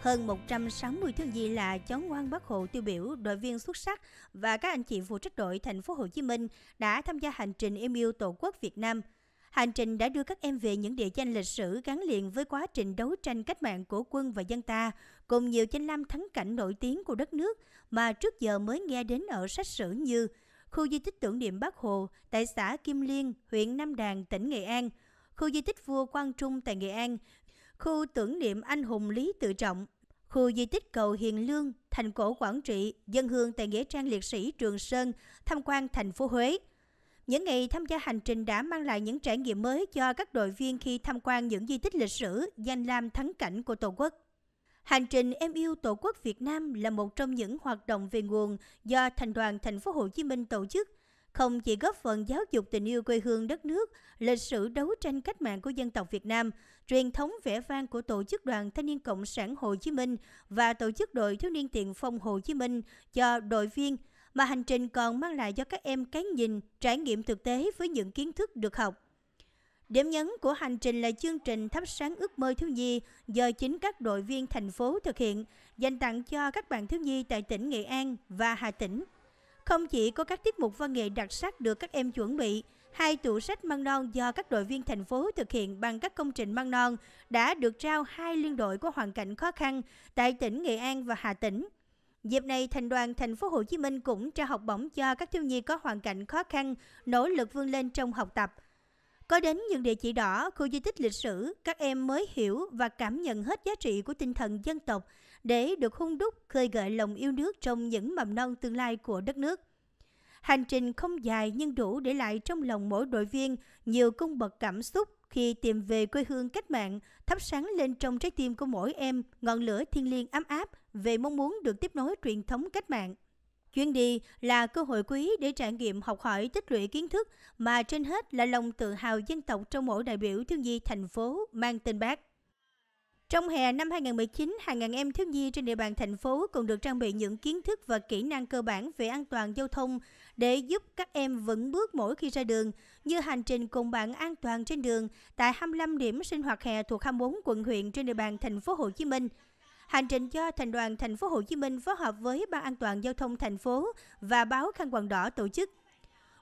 Hơn 160 thương nhi là chó ngoan bác hộ tiêu biểu, đội viên xuất sắc và các anh chị phụ trách đội thành phố Hồ Chí Minh đã tham gia hành trình em yêu Tổ quốc Việt Nam. Hành trình đã đưa các em về những địa danh lịch sử gắn liền với quá trình đấu tranh cách mạng của quân và dân ta, cùng nhiều danh lam thắng cảnh nổi tiếng của đất nước mà trước giờ mới nghe đến ở sách sử như khu di tích tưởng niệm Bác Hồ tại xã Kim Liên, huyện Nam Đàn, tỉnh Nghệ An, khu di tích vua Quang Trung tại Nghệ An, khu tưởng niệm anh hùng Lý Tự Trọng, khu di tích cầu Hiền Lương, thành cổ Quảng Trị, dân hương tại Nghĩa trang Liệt sĩ Trường Sơn, tham quan thành phố Huế. Những ngày tham gia hành trình đã mang lại những trải nghiệm mới cho các đội viên khi tham quan những di tích lịch sử, danh lam thắng cảnh của Tổ quốc. Hành trình Em yêu Tổ quốc Việt Nam là một trong những hoạt động về nguồn do Thành đoàn Thành phố Hồ Chí Minh tổ chức – không chỉ góp phần giáo dục tình yêu quê hương đất nước, lịch sử đấu tranh cách mạng của dân tộc Việt Nam, truyền thống vẻ vang của Tổ chức Đoàn Thanh niên Cộng sản Hồ Chí Minh và Tổ chức Đội Thiếu niên Tiền phong Hồ Chí Minh cho đội viên, mà hành trình còn mang lại cho các em cái nhìn, trải nghiệm thực tế với những kiến thức được học. Điểm nhấn của hành trình là chương trình thắp sáng ước mơ thiếu nhi do chính các đội viên thành phố thực hiện, dành tặng cho các bạn thiếu nhi tại tỉnh Nghệ An và Hà Tĩnh. Không chỉ có các tiết mục văn nghệ đặc sắc được các em chuẩn bị, hai tủ sách măng non do các đội viên thành phố thực hiện bằng các công trình măng non đã được trao hai liên đội có hoàn cảnh khó khăn tại tỉnh Nghệ An và Hà Tĩnh. Dịp này, thành đoàn thành phố Hồ Chí Minh cũng trao học bổng cho các thiếu nhi có hoàn cảnh khó khăn, nỗ lực vươn lên trong học tập. Có đến những địa chỉ đỏ, khu di tích lịch sử, các em mới hiểu và cảm nhận hết giá trị của tinh thần dân tộc, để được hung đúc khơi gợi lòng yêu nước trong những mầm non tương lai của đất nước. Hành trình không dài nhưng đủ để lại trong lòng mỗi đội viên nhiều cung bậc cảm xúc khi tìm về quê hương cách mạng, thắp sáng lên trong trái tim của mỗi em ngọn lửa thiêng liêng ấm áp về mong muốn được tiếp nối truyền thống cách mạng. Chuyến đi là cơ hội quý để trải nghiệm học hỏi tích lũy kiến thức mà trên hết là lòng tự hào dân tộc trong mỗi đại biểu thương di thành phố mang tên bác. Trong hè năm 2019, hàng ngàn em thiếu nhi trên địa bàn thành phố còn được trang bị những kiến thức và kỹ năng cơ bản về an toàn giao thông để giúp các em vững bước mỗi khi ra đường, như hành trình cùng bạn an toàn trên đường tại 25 điểm sinh hoạt hè thuộc 24 quận huyện trên địa bàn thành phố Hồ Chí Minh. Hành trình do Thành đoàn Thành phố Hồ Chí Minh phối hợp với Ban An toàn giao thông thành phố và báo Khăn quàng đỏ tổ chức.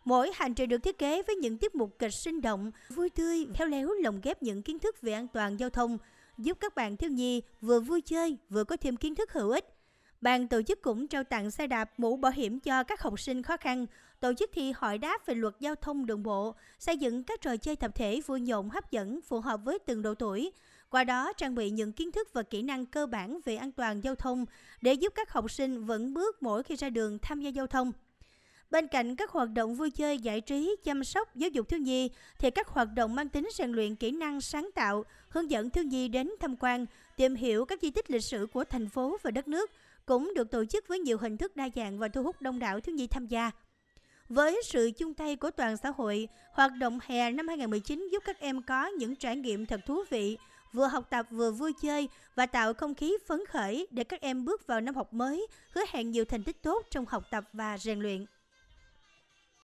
Mỗi hành trình được thiết kế với những tiết mục kịch sinh động, vui tươi, khéo léo lồng ghép những kiến thức về an toàn giao thông, giúp các bạn thiếu nhi vừa vui chơi vừa có thêm kiến thức hữu ích. Ban tổ chức cũng trao tặng xe đạp mũ bảo hiểm cho các học sinh khó khăn, tổ chức thi hỏi đáp về luật giao thông đường bộ, xây dựng các trò chơi tập thể vui nhộn hấp dẫn phù hợp với từng độ tuổi, qua đó trang bị những kiến thức và kỹ năng cơ bản về an toàn giao thông để giúp các học sinh vững bước mỗi khi ra đường tham gia giao thông. Bên cạnh các hoạt động vui chơi, giải trí, chăm sóc, giáo dục thiếu nhi, thì các hoạt động mang tính rèn luyện kỹ năng sáng tạo, hướng dẫn thiếu nhi đến tham quan, tìm hiểu các di tích lịch sử của thành phố và đất nước cũng được tổ chức với nhiều hình thức đa dạng và thu hút đông đảo thiếu nhi tham gia. Với sự chung tay của toàn xã hội, hoạt động hè năm 2019 giúp các em có những trải nghiệm thật thú vị, vừa học tập vừa vui chơi và tạo không khí phấn khởi để các em bước vào năm học mới, hứa hẹn nhiều thành tích tốt trong học tập và rèn luyện.